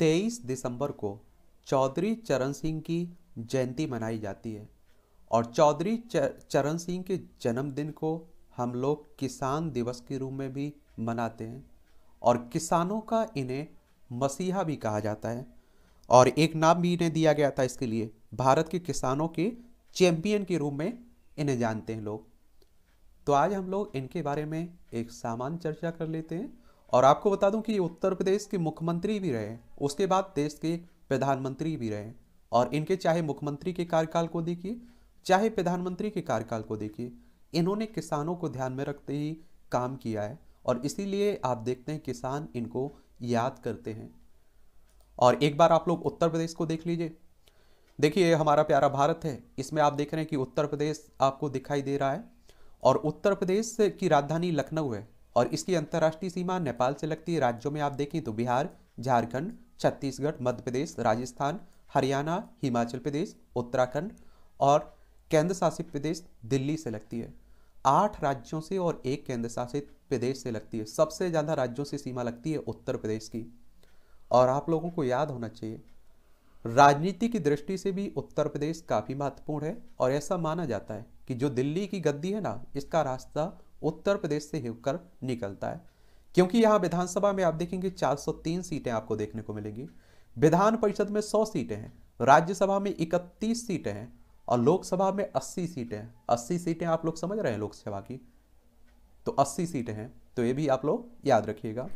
तेईस दिसंबर को चौधरी चरण सिंह की जयंती मनाई जाती है और चौधरी चरण सिंह के जन्मदिन को हम लोग किसान दिवस के रूप में भी मनाते हैं और किसानों का इन्हें मसीहा भी कहा जाता है और एक नाम भी इन्हें दिया गया था इसके लिए भारत के किसानों के चैंपियन के रूप में इन्हें जानते हैं लोग तो आज हम लोग इनके बारे में एक सामान्य चर्चा कर लेते हैं और आपको बता दूं कि उत्तर प्रदेश के मुख्यमंत्री भी रहे उसके बाद देश के प्रधानमंत्री भी रहे और इनके चाहे मुख्यमंत्री के कार्यकाल को देखिए चाहे प्रधानमंत्री के कार्यकाल को देखिए इन्होंने किसानों को ध्यान में रखते ही काम किया है और इसीलिए आप देखते हैं किसान इनको याद करते हैं और एक बार आप लोग उत्तर प्रदेश को देख लीजिए देखिए हमारा प्यारा भारत है इसमें आप देख रहे हैं कि उत्तर प्रदेश आपको दिखाई दे रहा है और उत्तर प्रदेश की राजधानी लखनऊ है और इसकी अंतर्राष्ट्रीय सीमा नेपाल से लगती है राज्यों में आप देखें तो बिहार झारखंड छत्तीसगढ़ मध्य प्रदेश राजस्थान हरियाणा हिमाचल प्रदेश उत्तराखंड और केंद्र शासित प्रदेश दिल्ली से लगती है आठ राज्यों से और एक केंद्र शासित प्रदेश से लगती है सबसे ज़्यादा राज्यों से सीमा लगती है उत्तर प्रदेश की और आप लोगों को याद होना चाहिए राजनीति की दृष्टि से भी उत्तर प्रदेश काफ़ी महत्वपूर्ण है और ऐसा माना जाता है कि जो दिल्ली की गद्दी है ना इसका रास्ता उत्तर प्रदेश से होकर निकलता है क्योंकि यहां विधानसभा में आप देखेंगे 403 सीटें आपको देखने को मिलेंगी विधान परिषद में 100 सीटें हैं राज्यसभा में 31 सीटें हैं और लोकसभा में 80 सीटें हैं 80 सीटें आप लोग समझ रहे हैं लोकसभा की तो 80 सीटें हैं तो ये भी आप लोग याद रखिएगा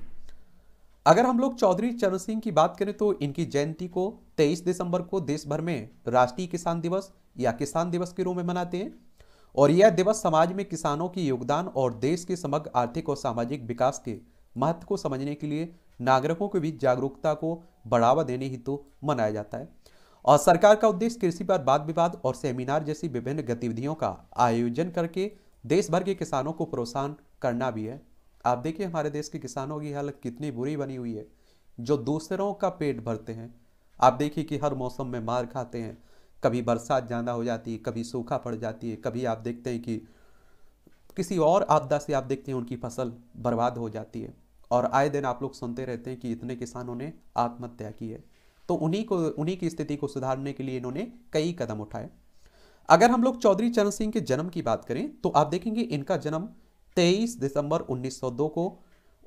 अगर हम लोग चौधरी चरण सिंह की बात करें तो इनकी जयंती को 23 दिसंबर को देश भर में राष्ट्रीय किसान दिवस या किसान दिवस के रूप में मनाते हैं और यह दिवस समाज में किसानों की योगदान और देश के समग्र आर्थिक और सामाजिक विकास के महत्व को समझने के लिए नागरिकों के बीच जागरूकता को बढ़ावा देने हेतु तो मनाया जाता है और सरकार का उद्देश्य कृषि पर वाद विवाद और सेमिनार जैसी विभिन्न गतिविधियों का आयोजन करके देश भर के किसानों को प्रोत्साहन करना भी है आप देखिए हमारे देश के किसानों की हालत कितनी बुरी बनी हुई है जो दूसरों का पेट भरते हैं आप देखिए कि हर मौसम में मार खाते हैं कभी बरसात ज़्यादा हो जाती है कभी सूखा पड़ जाती है कभी आप देखते हैं कि किसी और आपदा से आप देखते हैं उनकी फसल बर्बाद हो जाती है और आए दिन आप लोग सुनते रहते हैं कि इतने किसानों ने आत्महत्या की है तो उन्हीं को उन्हीं की स्थिति को सुधारने के लिए इन्होंने कई कदम उठाए अगर हम लोग चौधरी चरण सिंह के जन्म की बात करें तो आप देखेंगे इनका जन्म 23 दिसंबर 1902 को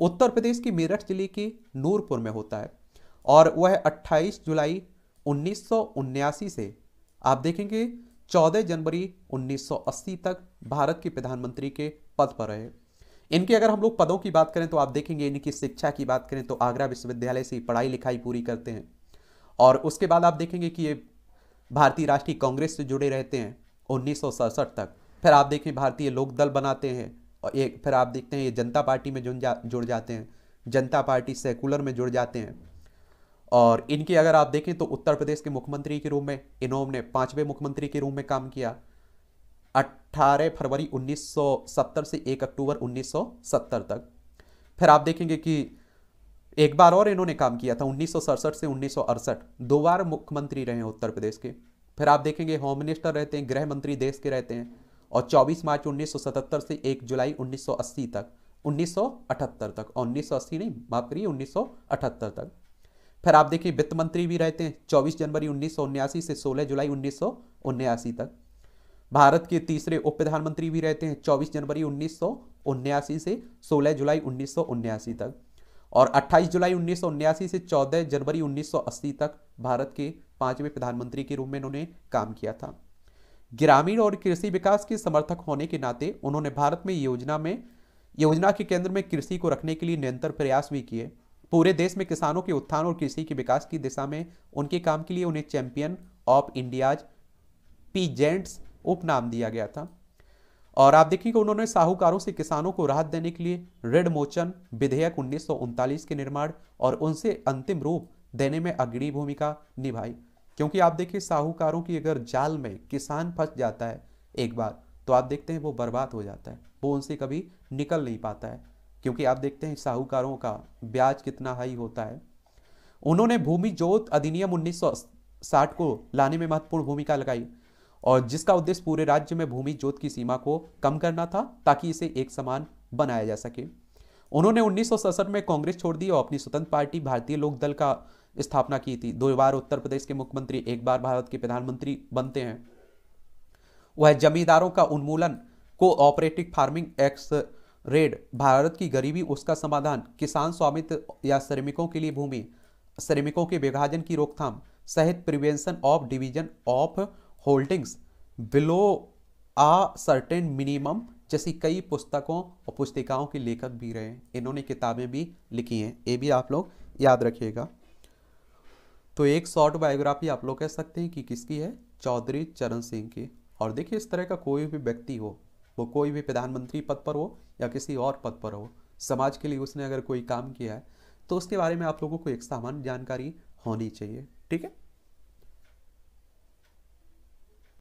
उत्तर प्रदेश के मेरठ जिले के नूरपुर में होता है और वह 28 जुलाई उन्नीस से आप देखेंगे 14 जनवरी 1980 तक भारत के प्रधानमंत्री के पद पर रहे इनके अगर हम लोग पदों की बात करें तो आप देखेंगे इनकी शिक्षा की बात करें तो आगरा विश्वविद्यालय से पढ़ाई लिखाई पूरी करते हैं और उसके बाद आप देखेंगे कि ये भारतीय राष्ट्रीय कांग्रेस से जुड़े रहते हैं उन्नीस तक फिर आप देखें भारतीय लोकदल बनाते हैं और एक फिर आप देखते हैं ये जनता पार्टी में जुड़ जा जुड़ जाते हैं जनता पार्टी सेकुलर में जुड़ जाते हैं और इनके अगर आप देखें तो उत्तर प्रदेश के मुख्यमंत्री के रूप में इन्होंने पांचवें मुख्यमंत्री के रूप में काम किया 18 फरवरी 1970 से 1 अक्टूबर 1970 तक फिर आप देखेंगे कि एक बार और इन्होंने काम किया था उन्नीस से उन्नीस दो बार मुख्यमंत्री रहे उत्तर प्रदेश के फिर आप देखेंगे होम मिनिस्टर रहते हैं गृह मंत्री देश के रहते हैं और 24 मार्च 1977 से 1 जुलाई 1980 तक 1978 तक और 1980 नहीं माफ करिए 1978 तक फिर आप देखिए वित्त मंत्री भी रहते हैं चौबीस जनवरी उन्नीस से सोलह जुलाई उन्नीस तक भारत के तीसरे उप प्रधानमंत्री भी रहते हैं 24 जनवरी उन्नीस से 16 जुलाई उन्नीस तक और 28 जुलाई उन्नीस से 14 जनवरी 1980 तक भारत के पांचवें प्रधानमंत्री के रूप में उन्होंने काम किया था ग्रामीण और कृषि विकास के समर्थक होने के नाते उन्होंने भारत में योजना में योजना के केंद्र में कृषि को रखने के लिए निरंतर प्रयास भी किए पूरे देश में किसानों के उत्थान और कृषि के विकास की दिशा में उनके काम के लिए उन्हें चैंपियन ऑफ इंडियाज पीजेंट्स उपनाम दिया गया था और आप देखिए कि उन्होंने साहूकारों से किसानों को राहत देने के लिए रेड मोचन विधेयक उन्नीस के निर्माण और उनसे अंतिम रूप देने में अग्रणी भूमिका निभाई क्योंकि आप देखिए साहूकारों की अगर जाल में किसान फंस जाता है एक बार तो आप देखते हैं वो बर्बाद हो जाता है वो उनसे कभी निकल नहीं पाता है क्योंकि आप देखते हैं साहूकारों का ब्याज कितना हाई होता है उन्होंने भूमि जोत अधिनियम 1960 को लाने में महत्वपूर्ण भूमिका लगाई और जिसका उद्देश्य पूरे राज्य में भूमि जोत की सीमा को कम करना था ताकि इसे एक समान बनाया जा सके उन्होंने उन्नीस में कांग्रेस छोड़ दी और अपनी स्वतंत्र पार्टी भारतीय लोक दल का स्थापना की थी दो बार उत्तर प्रदेश के मुख्यमंत्री एक बार भारत के प्रधानमंत्री बनते हैं वह जमींदारों का उन्मूलन को ऑपरेटिव फार्मिंग एक्ट रेड भारत की गरीबी उसका समाधान किसान स्वामित्व या श्रमिकों के लिए भूमि श्रमिकों के विभाजन की रोकथाम सहित prevention of division of holdings below a certain minimum जैसी कई पुस्तकों और पुस्तिकाओं के लेखक भी रहे इन्होंने किताबें भी लिखी हैं ये भी आप लोग याद रखिएगा तो एक शॉर्ट बायोग्राफी आप लोग कह सकते हैं कि किसकी है चौधरी चरण सिंह की और देखिए इस तरह का कोई भी व्यक्ति हो वो कोई भी प्रधानमंत्री पद पर हो या किसी और पद पर हो समाज के लिए उसने अगर कोई काम किया है तो उसके बारे में आप लोगों को एक सामान्य जानकारी होनी चाहिए ठीक है